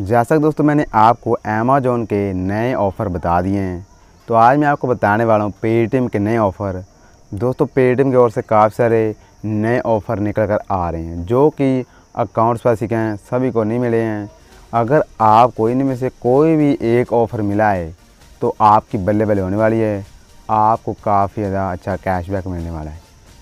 जैसा कि दोस्तों मैंने आपको अमेजोन के नए ऑफ़र बता दिए हैं तो आज मैं आपको बताने वाला हूँ पेटीएम के नए ऑफ़र दोस्तों पेटीएम की ओर से काफ़ी सारे नए ऑफ़र निकल कर आ रहे हैं जो कि अकाउंट्स पर सीखे हैं सभी को नहीं मिले हैं अगर आपको इनमें से कोई भी एक ऑफ़र मिला है तो आपकी बल्ले बल्ले होने वाली है आपको काफ़ी ज़्यादा अच्छा कैशबैक मिलने वाला है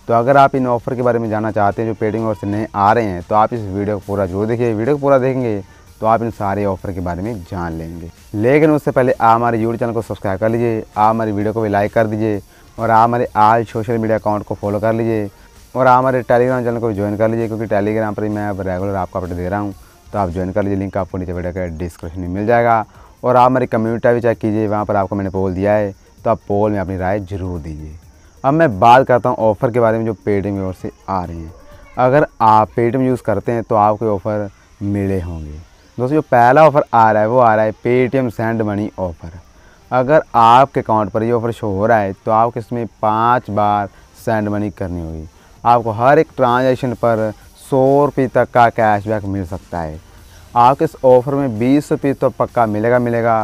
तो अगर आप इन ऑफ़र के बारे में जानना चाहते हैं जो पेटीएम और से नए आ रहे हैं तो आप इस वीडियो को पूरा जरूर देखिए वीडियो को पूरा देखेंगे तो आप इन सारे ऑफर के बारे में जान लेंगे लेकिन उससे पहले आप हमारे यूट्यूब चैनल को सब्सक्राइब कर लीजिए आप हमारी वीडियो को भी लाइक कर दीजिए और आप हमारे आज सोशल मीडिया अकाउंट को फॉलो कर लीजिए और आप हमारे टेलीग्राम चैनल को भी ज्वाइन कर लीजिए क्योंकि टेलीग्राम पर मैं अब रेगुलर आपको अपडेट दे रहा हूँ तो आप ज्वाइन कर लीजिए लिंक आपको नीचे वीडियो का डिस्क्रिप्शन में मिल जाएगा और आप हमारी कम्युनिटी भी चेक कीजिए वहाँ पर आपको मैंने पोल दिया है तो आप पोल में अपनी राय ज़रूर दीजिए अब मैं बात करता हूँ ऑफ़र के बारे में जो पेटीएम की ओर से आ रही हैं अगर आप पेटीएम यूज़ करते हैं तो आपको ऑफ़र मिले होंगे दोस्तों जो पहला ऑफ़र आ रहा है वो आ रहा है पेटीएम सेंड मनी ऑफ़र अगर आपके अकाउंट पर ये ऑफ़र शो हो रहा है तो आपको इसमें पाँच बार सेंड मनी करनी होगी आपको हर एक ट्रांजेक्शन पर सौ रुपये तक का कैशबैक मिल सकता है आपको इस ऑफ़र में बीस रुपये तो पक्का मिलेगा मिलेगा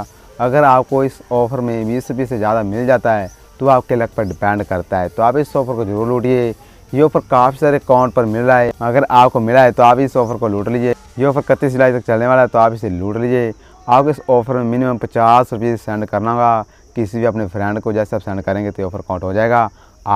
अगर आपको इस ऑफ़र में बीस रुपये से ज़्यादा मिल जाता है तो आपके लक पर डिपेंड करता है तो आप इस ऑफ़र को जरूर लूटिए ये ऑफ़र काफ़ी सारे अकाउंट पर मिल रहा है अगर आपको मिला है तो आप इस ऑफ़र को लूट लीजिए ये ऑफ़र इकतीस जुलाई तक चलने वाला है तो आप इसे लूट लीजिए आपको इस ऑफ़र में मिनिमम पचास रुपये सेंड करना होगा किसी भी अपने फ्रेंड को जैसे आप सेंड करेंगे तो ऑफ़र काउंट हो जाएगा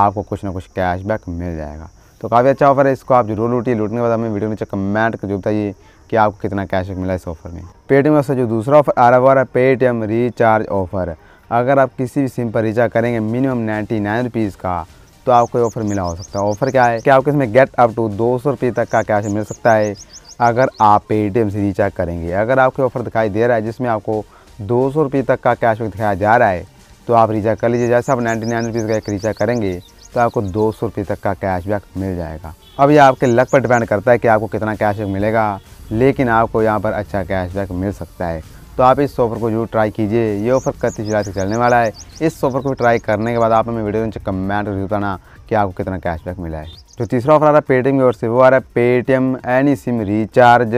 आपको कुछ ना कुछ कैशबैक मिल जाएगा तो काफ़ी अच्छा ऑफर है इसको आप जरूर लूटिए लूटने के बाद हमें वीडियो नीचे कमेंट कर जो बताइए कि आपको कितना कैश मिला इस ऑफर में पेटीएम से जो दूसरा ऑफर आ रहा है पेटीएम रिचार्ज ऑफर अगर आप किसी भी सिम पर रिचार्ज करेंगे मिनिमम नाइन्टी नाइन रुपीज़ का तो आपको ऑफर मिला हो सकता है ऑफर क्या है कि आपको इसमें गेट अप टू दो सौ रुपये तक का कैश मिल सकता है अगर आप पेटीएम से रिचार्ज करेंगे अगर आपको ऑफर दिखाई दे रहा है जिसमें आपको दो सौ रुपये तक का कैशबैक दिखाया जा रहा है तो आप रिचार्ज कर लीजिए जैसे आप नाइन्टी नाइन रुपीज़ का एक रिचार्ज करेंगे तो आपको दो सौ रुपये तक का कैशबैक मिल जाएगा अब ये आपके लक पर डिपेंड करता है कि आपको कितना कैशबैक मिलेगा लेकिन आपको यहाँ पर अच्छा कैशबैक मिल सकता है तो आप इस ऑफर को जरूर ट्राई कीजिए ये ऑफर इकतीस जुलाई तक चलने वाला है इस ऑफर को ट्राई करने के बाद आप हमें वीडियो में कमेंट बताना कि आपको कितना कैशबैक मिला है जो तो तीसरा ऑफर आ रहा है पेटीएम की ओर से वो आ रहा है Paytm any SIM recharge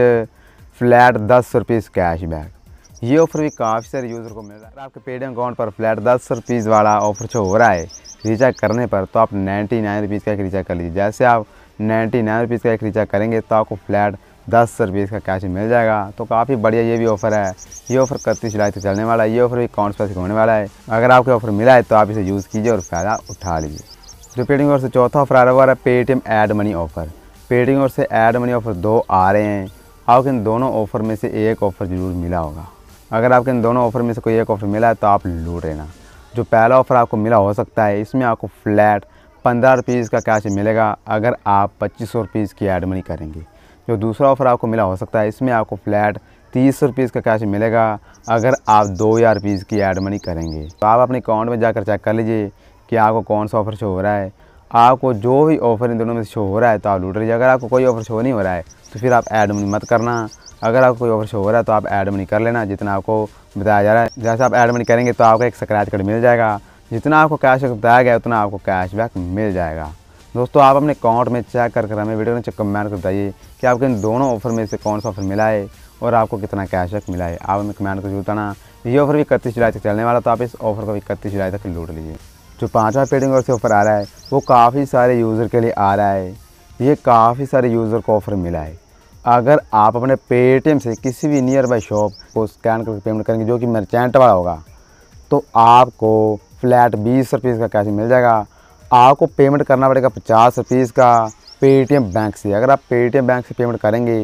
flat दस रुपीज़ कैश बैक ये ऑफर भी काफ़ी सारे यूज़र को मिल रहा है आपके पेटीएम अकाउंट पर फ्लैट दस रुपीज़ वाला ऑफर जो हो रहा है रिचार्ज करने पर तो आप नाइन्टी नाइन रुपीज़ का एक रिचार्ज कर लीजिए जैसे आप नाइन्टी नाइन रुपीज़ का एक रिचार्ज करेंगे तो आपको फ्लैट दस रुपीज़ का कैश मिल जाएगा तो काफ़ी बढ़िया ये भी ऑफर है ये ऑफर इकतीस जुलाई तक चलने वाला है ये ऑफर भी कौन पर होने वाला है अगर आपको ऑफर मिला है तो आप इसे यूज़ कीजिए और फ़ायदा उठा लीजिए रिपीटिंग ओर से चौथा ऑफर आ रहा है Paytm add money offer Paytm ओर से एड मनी ऑफ़र दो आ रहे हैं आपको इन दोनों ऑफ़र में से एक ऑफ़र ज़रूर मिला होगा अगर आपके इन दोनों ऑफ़र में से कोई एक ऑफ़र मिला है तो आप लूट लेना जो पहला ऑफ़र आपको मिला हो सकता है इसमें आपको फ्लैट पंद्रह रुपीज़ का कैश मिलेगा अगर आप पच्चीस सौ रुपीज़ की एड मनी करेंगे जो दूसरा ऑफ़र आपको मिला हो सकता है इसमें आपको फ्लैट तीस सौ रुपीज़ का कैश मिलेगा अगर आप दो हज़ार रुपीज़ की एड मनी करेंगे तो आप अपने अकाउंट में जाकर चेक कर लीजिए कि आपको कौन सा ऑफर शो हो रहा है आपको जो भी ऑफर इन दोनों में शो हो रहा है तो आप लूट रहे अगर आपको कोई ऑफर शो नहीं हो रहा है तो फिर आप ऐड मनी मत करना अगर आपको कोई ऑफर शो हो रहा है तो आप ऐड मनी कर लेना जितना आपको बताया जा रहा है जैसे आप ऐड मनी करेंगे तो आपको एक स्क्रैच कार्ड मिल जाएगा जितना आपको कैश बताया गया उतना आपको कैशबैक मिल जाएगा दोस्तों आप अपने अकाउंट में चेक कर कर हमें वीडियो में चेक कमेंट कर बताइए कि आपको इन दोनों ऑफर में से कौन सा ऑफर मिला है और आपको कितना कैशबैक मिला है आप हमें कमेंट कर बताना ये ऑफर भी इकतीस जुलाई तक चलने वाला तो आप इस ऑफर को भी इकतीस जुलाई तक लूट लीजिए जो पाँचवा पेडिंग मेंबर से ऑफ़र आ रहा है वो काफ़ी सारे यूज़र के लिए आ रहा है ये काफ़ी सारे यूज़र को ऑफ़र मिला है अगर आप अपने पेटीएम से किसी भी नियर बाई शॉप को स्कैन करके पेमेंट करेंगे जो कि मर्चेंट वाला होगा तो आपको फ्लैट बीस रुपीज़ का कैश मिल जाएगा आपको पेमेंट करना पड़ेगा पचास रुपीज़ का पेटीएम बैंक से अगर आप पेटीएम बैंक से पेमेंट करेंगे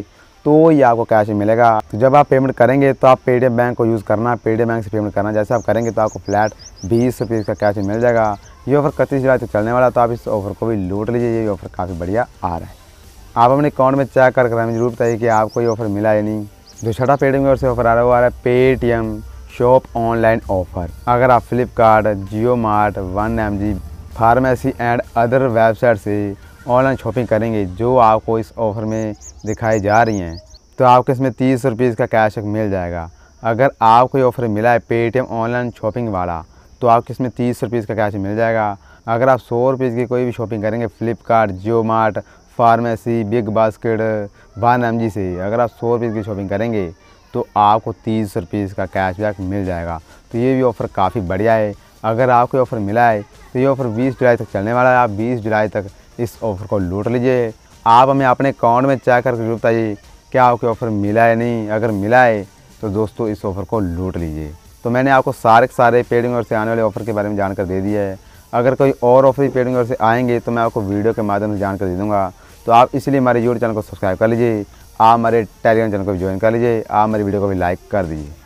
तो ये आपको कैश मिलेगा तो जब आप पेमेंट करेंगे तो आप पेटीएम बैंक को यूज़ करना पेटीएम बैंक से पेमेंट करना जैसे आप करेंगे तो आपको फ्लैट बीस रुपये का कैश मिल जाएगा ये ऑफर कतीस जुलाई तक चलने वाला तो आप इस ऑफर को भी लूट लीजिए ये ऑफर काफ़ी बढ़िया आ रहा है आप अपने अकाउंट में चेक कर हमें जरूर बताइए कि आपको ये ऑफर मिला या नहीं जो छठा पेटीएम की ओर से ऑफर आ रहा है वो आ रहा है पेटीएम शॉप ऑनलाइन ऑफर अगर आप Flipkart Jio mart one M G pharmacy and other website से ऑनलाइन शॉपिंग करेंगे जो आपको इस ऑफ़र में दिखाई जा रही हैं तो आपको इसमें तीस रुपीज़ का कैशबैक मिल जाएगा अगर आपको ऑफ़र मिला है पेटीएम ऑनलाइन शॉपिंग वाला तो आपको इसमें तीस रुपीज़ का कैश मिल जाएगा अगर आप सौ रुपीज़ की कोई भी शॉपिंग करेंगे Flipkart Jio mart pharmacy big basket one M G से अगर आप सौ रुपीज़ की शॉपिंग करेंगे तो आपको तीस रुपीज़ का कैशबैक मिल जाएगा तो ये भी ऑफ़र काफ़ी बढ़िया है अगर आपको ऑफ़र मिला है तो ये ऑफ़र बीस जुलाई तक चलने वाला है आप बीस जुलाई तक इस ऑफ़र को लूट लीजिए आप हमें अपने अकाउंट में चेक करके बताइए क्या आपके ऑफ़र मिला है नहीं अगर मिला है तो दोस्तों इस ऑफ़र को लूट लीजिए तो मैंने आपको सारे के सारे पेडिंग और से आने वाले ऑफ़र के बारे में जानकर दे दिया है अगर कोई और ऑफर पेडिंग और से आएंगे तो मैं आपको वीडियो के माध्यम से जानकर दे दूँगा तो आप इसलिए हमारे यूट्यूब चैनल को सब्सक्राइब कर लीजिए आप हमारे टेलीग्राम चैनल को भी ज्वाइन कर लीजिए आप हमारी वीडियो को भी लाइक कर दीजिए